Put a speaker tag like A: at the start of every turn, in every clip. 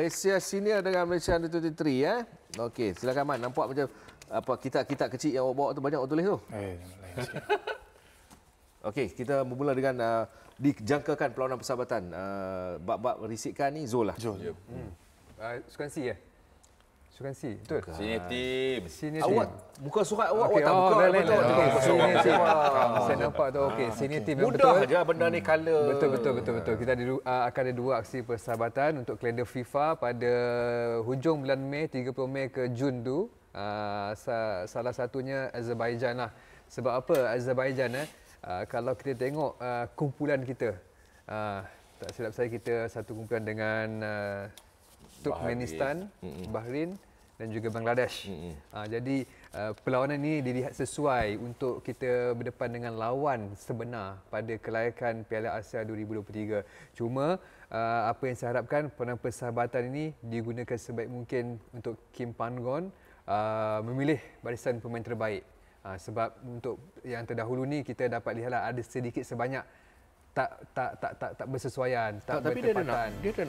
A: Malaysia Senior dengan Malaysia Under 23 eh. Okey, silakan Man. Nampak macam apa kitab-kitab kecil yang awak bawa tu banyak awak tulis tu. Eh, Okey, kita bermula dengan uh, dijangkakan perlawanan persahabatan. Uh, bab-bab risikan ni Zul lah. Zul. Yep. Ya.
B: Hmm. Uh, ah, sekuensi ya. Eh? asuransi. Betul. Senior team. Senior team. Awak buka surat awak okay, awak tak oh, buka. Okey, okay, senior team. Ah. Saya nampak tu. Okey, ah, senior team. Mudah betul. je benda ni color. Betul betul betul betul. Kita ada uh, akan ada dua aksi persahabatan untuk kalender FIFA pada hujung bulan Mei 30 Mei ke Jun tu. Uh, salah satunya Azerbaijan lah. Sebab apa Azerbaijan eh? Uh, kalau kita tengok uh, kumpulan kita uh, tak silap saya kita satu kumpulan dengan uh, Turkmenistan, Bahrain dan juga Bangladesh. Mm-hmm. Uh, jadi uh, perlawanan ini dilihat sesuai untuk kita berdepan dengan lawan sebenar pada kelayakan Piala Asia 2023. Cuma uh, apa yang saya harapkan peran persahabatan ini digunakan sebaik mungkin untuk Kim Pangon uh, memilih barisan pemain terbaik. Uh, sebab untuk yang terdahulu ni kita dapat lihatlah ada sedikit sebanyak tak tak tak tak, tak bersesuaian, tak, tak tapi dia ada, 60.
A: 60.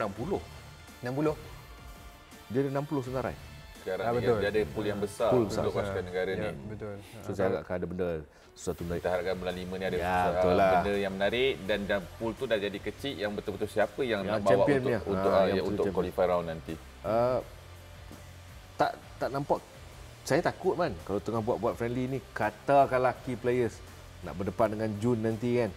A: Dia ada 60 senarai
B: sekarang ha, betul. ni jadi pool yang besar pool besar. untuk pasukan negara ya, ni. Betul. So saya harapkan
A: ada benda sesuatu
C: menarik. Kita harapkan bulan lima ni ada ya, betul lah. benda yang menarik dan, dan pool tu dah jadi kecil yang betul-betul siapa yang ya, nak bawa untuk dia. untuk, ha, yang ya, untuk qualify round nanti.
A: Uh, tak tak nampak saya takut man kalau tengah buat-buat friendly ni katakan key players nak berdepan dengan Jun nanti kan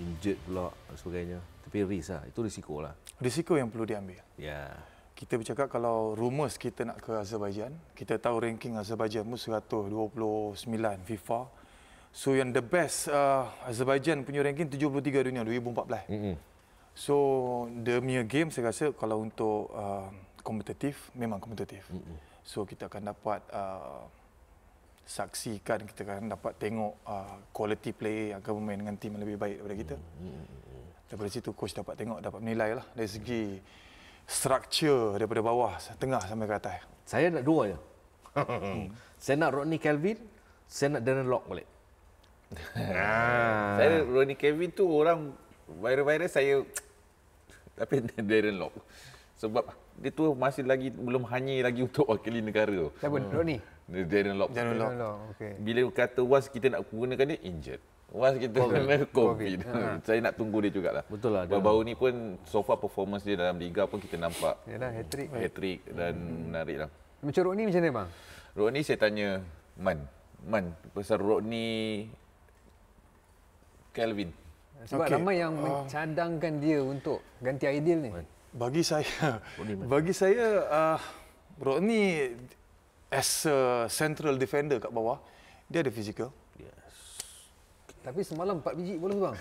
A: injured pula dan sebagainya tapi risk lah itu risiko lah
D: risiko yang perlu diambil ya yeah kita bercakap kalau rumus kita nak ke Azerbaijan, kita tahu ranking Azerbaijan pun 129 FIFA. So yang the best uh, Azerbaijan punya ranking 73 dunia 2014. Mm mm-hmm. So the mere game saya rasa kalau untuk uh, kompetitif uh, memang kompetitif. Mm-hmm. So kita akan dapat uh, saksikan kita akan dapat tengok uh, quality play yang akan bermain dengan tim yang lebih baik daripada kita. Mm-hmm. Daripada situ coach dapat tengok dapat menilai
A: lah dari segi mm-hmm structure daripada bawah tengah sampai ke atas. Saya nak dua je. Hmm. Saya nak Rodney Kelvin, saya nak Darren Lock balik.
C: Nah. saya Rodney Kelvin tu orang viral-viral saya tapi Darren Lock sebab dia tu masih lagi belum hanyi lagi untuk wakili negara tu. Siapa hmm. Rodney? Darren Lock. Darren Lock. Darren Lock. Okay. Bila kata was kita nak gunakan dia injured. Was kita COVID. kena COVID. COVID. Ha. Saya nak tunggu dia jugalah. Betul lah. Baru-baru ni pun so far performance dia dalam Liga pun kita nampak. Yalah, hat-trick. hat dan hmm. menarik lah. Macam Rodney macam mana bang? Rodney saya tanya Man. Man, besar Rodney Kelvin. Sebab okay. ramai
B: yang oh. mencadangkan dia untuk ganti ideal ni. Man
D: bagi saya bagi saya uh, ah, Rodney as a central defender kat bawah dia ada fizikal yes
B: tapi semalam 4 biji boleh bang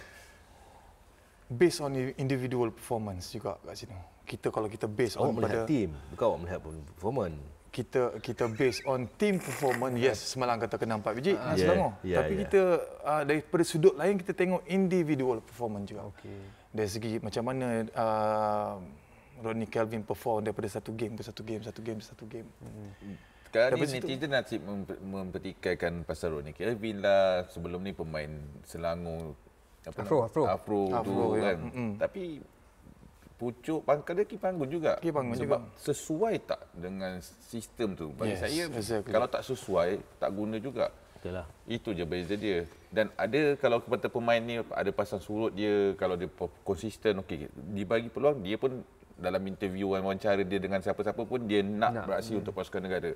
D: based on individual performance juga kat sini kita kalau kita based awak on pada team bukan awak melihat performance kita kita based on team performance yes semalam kata kena 4 biji Ah, ah yeah. selangor yeah, tapi yeah. kita uh, daripada sudut lain kita tengok individual performance juga okey dari segi macam mana uh, Rodney Kelvin perform daripada satu game ke satu game, satu game satu game. Hmm. Sekarang hmm. ni netizen
C: nasib mempertikaikan pasal Rodney Kelvin lah. Sebelum ni pemain Selangor. Apa Afro, Afro. Afro. Afro tu ya. kan. Mm-hmm. Tapi pucuk pangkal dia kipanggun juga. Kipanggun juga. Sebab sesuai tak dengan sistem tu. Bagi yes, saya, exactly. kalau tak sesuai, tak guna juga. Itulah. Itu je beza dia. Dan ada kalau kepada pemain ni ada pasang surut dia kalau dia konsisten okey dibagi peluang dia pun dalam interview wawancara dia dengan siapa-siapa pun dia nak, nak. beraksi hmm. untuk pasukan negara.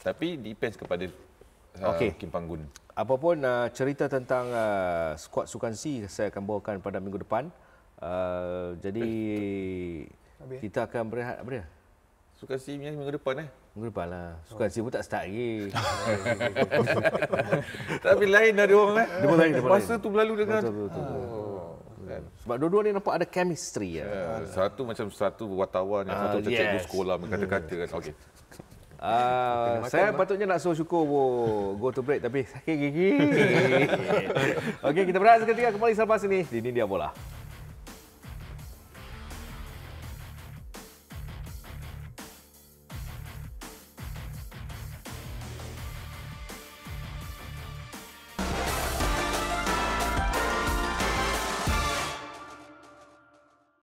C: Tapi depends kepada
A: okay. uh, Kim Panggun. Apa pun uh, cerita tentang uh, skuad Sukan C saya akan bawakan pada minggu depan. Uh, jadi eh, kita akan berehat berehat.
C: Suka si minggu, minggu depan eh?
A: Minggu depan lah. Suka si pun tak start lagi. Tapi lain dah dia orang eh. Dia lain. Masa tu berlalu dengan. Betul, betul, betul. Oh, kan. Sebab dua-dua ni nampak ada chemistry ya. Yeah. Lah.
C: Satu macam satu wartawan yang ah, satu macam yes. cikgu sekolah hmm. berkata-kata kan. Okey. Uh, saya lah.
A: patutnya nak suruh syukur bo, go to break tapi sakit gigi. Okey kita berasa ketika kembali selepas ini di India Bola.